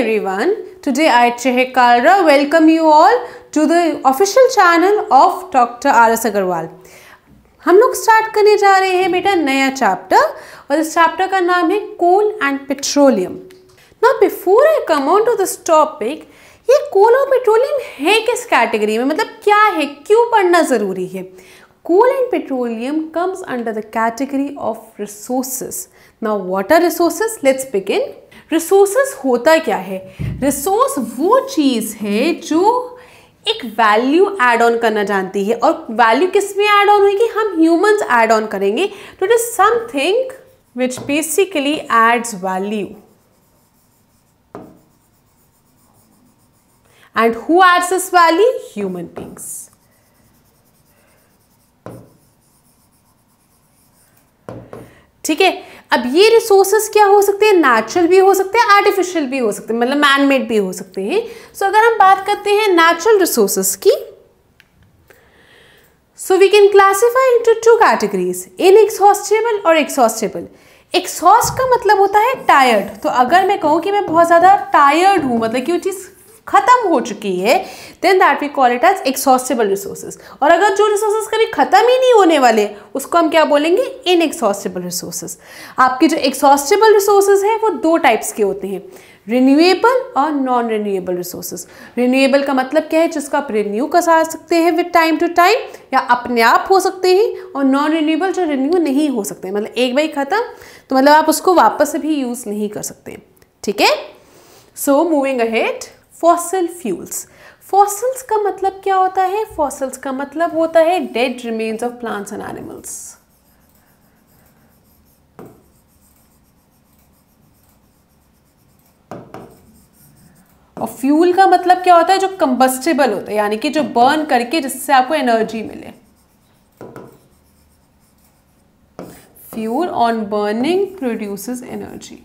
everyone. Today I Chehek Kalra welcome you all to the official channel of Dr. R.S. Agarwal. हम लोग start करने जा रहे हैं बेटा नया चैप्टर और इस चैप्टर का नाम है कोल एंड पेट्रोलियम ना before I come on to this topic ये कोल और पेट्रोलियम है किस कैटेगरी में मतलब क्या है क्यों पढ़ना ज़रूरी है Coal and petroleum comes under the category of resources. Now what are resources? Let's begin. Resources hota kya hai Resource वो चीज़ है जो एक वैल्यू ऐड ऑन करना जानती है और वैल्यू किस में ऐड ऑन होगी हम ह्यूमंस ऐड ऑन करेंगे तो it is something which basically adds value and who adds this value human beings ठीक है अब ये रिसोर्सेस क्या हो सकते हैं नेचुरल भी हो सकते हैं आर्टिफिशियल भी हो सकते हैं मतलब मैनमेड भी हो सकते हैं सो so, अगर हम बात करते हैं नेचुरल रिसोर्सेस की so we can classify into two categories in exhaustible और एक्सॉस्टेबल एक्सॉस्ट का मतलब होता है टायर्ड तो अगर मैं कहूँ कि मैं बहुत ज़्यादा टायर्ड हूँ मतलब कि वो चीज़ खत्म हो चुकी है then that we call it as exhaustible resources और अगर जो रिसोर्सेज कभी खत्म ही नहीं होने वाले उसको हम क्या बोलेंगे इन एक्सॉस्टेबल रिसोर्सेज आपके जो एक्सॉस्टेबल रिसोर्सेज हैं वो दो टाइप्स के होते हैं रिन्यूएबल और नॉन रिन्यूएबल रिसोर्सेज रिन्यूएबल का मतलब क्या है जिसको आप रिन्यू करा सकते हैं विद टाइम टू टाइम या अपने आप हो सकते हैं और नॉन रिन्यूएबल जो रिन्यू नहीं हो सकते मतलब एक बार खत्म तो मतलब आप उसको वापस से भी यूज़ नहीं कर सकते ठीक है so moving ahead fossil fuels fossils का मतलब क्या होता है फॉसल्स का मतलब होता है dead remains of plants and animals और फ्यूल का मतलब क्या होता है जो कंबस्टेबल होता है यानी कि जो बर्न करके जिससे आपको एनर्जी मिले fuel on burning produces energy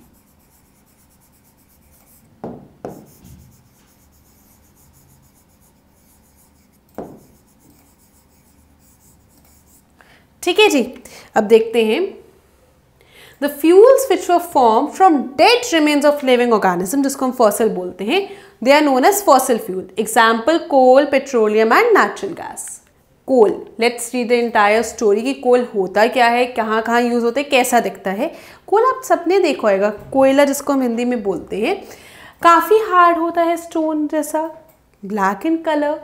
ठीक है जी अब देखते हैं the fuels which were form from dead remains of living organism जिसको हम फॉसिल बोलते हैं they are known as fossil fuel example coal petroleum and natural gas coal let's read the entire story कि कोल होता क्या है कहाँ कहाँ यूज़ होते हैं कैसा दिखता है कोल आप सपने देखो आएगा कोयला जिसको हम हिंदी में बोलते हैं काफ़ी हार्ड होता है स्टोन जैसा black in colour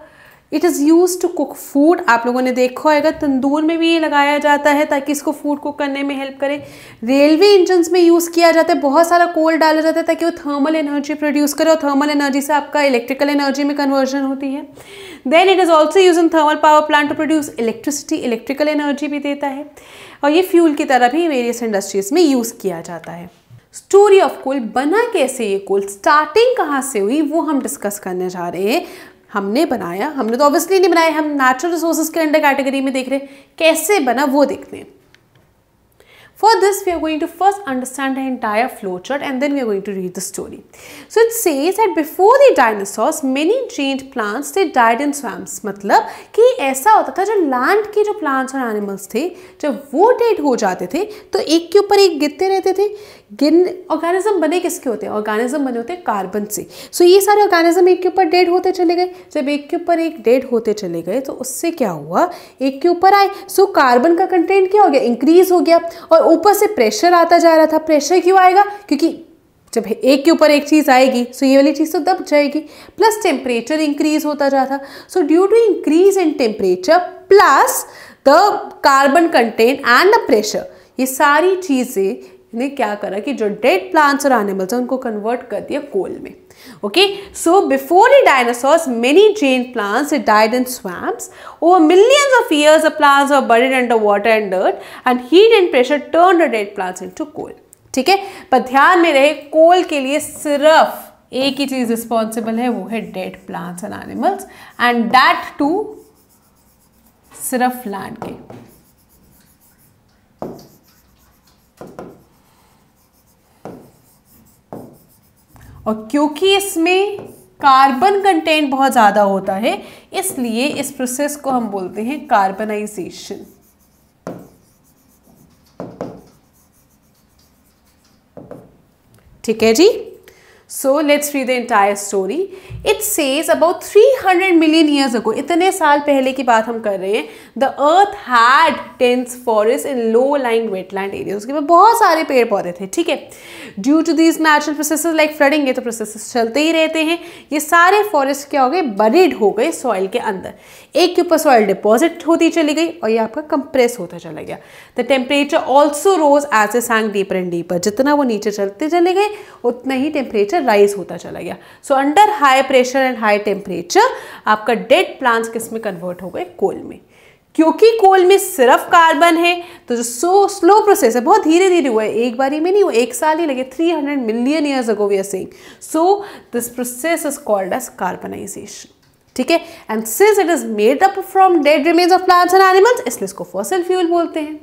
it is use to cook food आप लोगों ने देखा होगा तंदूर में भी ये लगाया जाता है ताकि इसको फूड कुक करने में हेल्प करे रेलवे इंजन्स में यूज़ किया जाता है बहुत सारा कोल डाला जाता है ताकि वो थर्मल एनर्जी प्रोड्यूस करे और थर्मल एनर्जी से आपका इलेक्ट्रिकल एनर्जी में कन्वर्जन होती है then it is also use in thermal power plant to produce electricity electrical energy भी देता है और ये फ्यूल की तरह भी वेरियस इंडस्ट्रीज़ में यूज़ किया जाता है स्टोरी ऑफ कोल बना कैसे ये कोल स्टार्टिंग कहाँ से हुई वो हम डिस्कस करने जा रहे हैं हमने बनाया हमने तो ऑब्वियसली नहीं बनाया हम नेचुरल रिसोर्सेज के अंडर कैटेगरी में देख रहे हैं कैसे बना वो देखते हैं for this we are going to first understand entire flow chart and then we are going to read the story so it says that before the dinosaurs many giant plants थे डाइड इन स्वैम्स मतलब कि ऐसा होता था जो land के जो plants और एनिमल्स थे जब वो डेड हो जाते थे तो एक के ऊपर एक गिरते रहते थे गिन ऑर्गेनिज्म बने किसके होते हैं ऑर्गेनिज्म बने होते हैं कार्बन से सो so, ये सारे ऑर्गेनिज्म एक के ऊपर डेड होते चले गए जब एक के ऊपर एक डेड होते चले गए तो उससे क्या हुआ एक के ऊपर आए सो so, कार्बन का कंटेंट क्या हो गया इंक्रीज हो गया और ऊपर से प्रेशर आता जा रहा था प्रेशर क्यों आएगा क्योंकि जब एक के ऊपर एक चीज़ आएगी सो ये वाली चीज़ तो दब जाएगी प्लस टेम्परेचर इंक्रीज होता जा रहा था so due to increase in temperature plus the carbon content and the pressure ये सारी चीज़ें ने क्या करा कि जो डेड प्लांट्स और एनिमल्स हैं उनको कन्वर्ट कर दिया कोल में okay so before a dinosaurs many giant plants died in swamps over millions of years uh plants are buried under water and dirt and heat and pressure turn a dead plants into coal ठीक है पर ध्यान में रहे कोल के लिए सिर्फ एक ही चीज रिस्पॉन्सिबल है वो है dead plants and animals and that too सिर्फ लैंड के और क्योंकि इसमें कार्बन कंटेंट बहुत ज़्यादा होता है इसलिए इस प्रोसेस को हम बोलते हैं कार्बनाइजेशन ठीक है जी so let's read the entire story it says about three hundred million years ago इतने साल पहले की बात हम कर रहे हैं the earth had dense forest in low lying wetland area उसके बाद बहुत सारे पेड़ पौधे थे ठीक है due to these natural process like flooding है तो प्रोसेस चलते ही रहते हैं ये सारे फॉरेस्ट क्या हो गए बरेड हो गए सॉइल के अंदर एक के ऊपर सॉइल डिपॉजिट होती चली गई और ये आपका कंप्रेस होता चला गया the temperature also rose as a sank deeper and deeper जितना वो नीचे चलते चले गए उतना ही टेम्परेचर टेम्परेचर राइज होता चला गया so under high pressure and high temperature आपका डेड प्लांट्स किस में कन्वर्ट हो गए कोल में क्योंकि कोल में सिर्फ कार्बन है तो जो सो स्लो प्रोसेस है बहुत धीरे धीरे हुआ है एक बारी में नहीं हुआ एक साल ही लगे 300 million years ago we are saying so this process is called as carbonisation ठीक है and since it is made up from dead remains of plants and animals इसलिए इसको फॉसिल फ्यूल बोलते हैं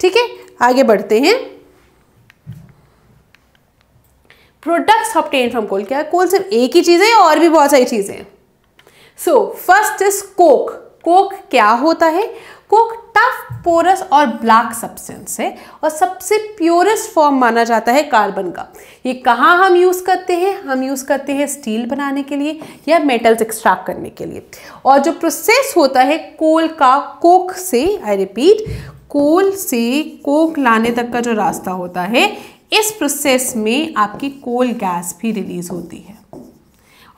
ठीक है आगे बढ़ते हैं प्रोडक्ट्स ऑप्टेन फ्रॉम कोल क्या कोल सिर्फ एक ही चीज़ है या और भी बहुत सारी चीज़ें हैं so first is coke coke क्या होता है कोक टफ पोरस और ब्लैक सब्सटेंस है और सबसे प्योरेस्ट फॉर्म माना जाता है कार्बन का ये कहाँ हम यूज़ करते हैं हम यूज़ करते हैं स्टील बनाने के लिए या मेटल्स एक्सट्रैक्ट करने के लिए और जो प्रोसेस होता है कोल का कोक से आई रिपीट कोल से कोक लाने तक का जो रास्ता होता है इस प्रोसेस में आपकी कोल गैस भी रिलीज होती है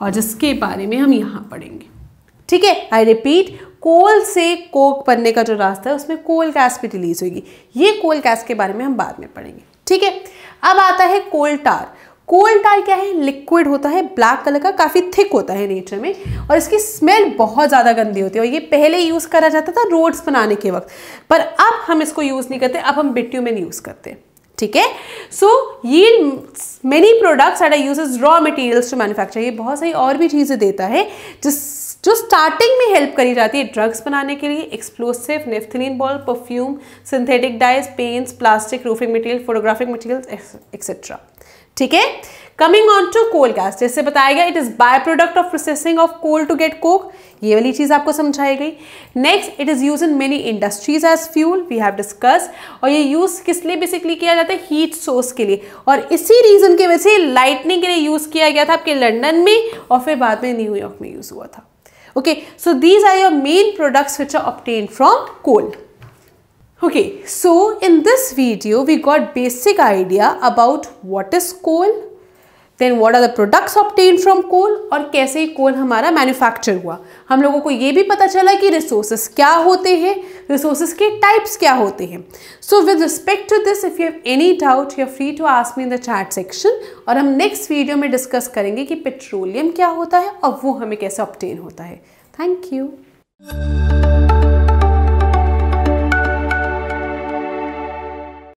और जिसके बारे में हम यहाँ पढ़ेंगे ठीक है आई रिपीट कोल से कोक बनने का जो रास्ता है उसमें कोल गैस भी रिलीज होगी ये कोल गैस के बारे में हम बाद में पढ़ेंगे ठीक है अब आता है कोल टार कोल टार क्या है लिक्विड होता है ब्लैक कलर का काफ़ी थिक होता है नेचर में और इसकी स्मेल बहुत ज़्यादा गंदी होती है और ये पहले यूज़ करा जाता था रोड्स बनाने के वक्त पर अब हम इसको यूज़ नहीं करते अब हम बिट्टियों में यूज़ करते हैं ठीक है सो ये many products at I use raw materials to manufacture ये बहुत सारी और भी चीज़ें देता है जिस जो स्टार्टिंग में हेल्प करी जाती है ड्रग्स बनाने के लिए explosive naphthalene ball perfume synthetic dyes paints plastic roofing material photographic materials etcetera ठीक है coming on to coal gas जैसे बताया गया it is by product of processing of coal to get coke ये वाली चीज आपको समझाई गई next it is use in many industries as fuel we have discuss और ये यूज किस लिए बेसिकली किया जाता है हीट सोर्स के लिए और इसी रीजन की वजह से लाइटनिंग के लिए यूज किया गया था आपके लंडन में और फिर बाद में न्यूयॉर्क में यूज हुआ था okay so these are your main products which are obtained from coal okay so in this video we got basic idea about what is coal then what are the products obtained from coal और कैसे कोल हमारा manufacture हुआ हम लोगों को ये भी पता चला कि रिसोर्सेस क्या होते हैं रिसोर्सेज के टाइप्स क्या होते हैं so with respect to this if you have any doubt you free to ask me in the chat section और हम नेक्स्ट वीडियो में डिस्कस करेंगे कि पेट्रोलियम क्या होता है और वो हमें कैसे ऑप्टेन होता है थैंक यू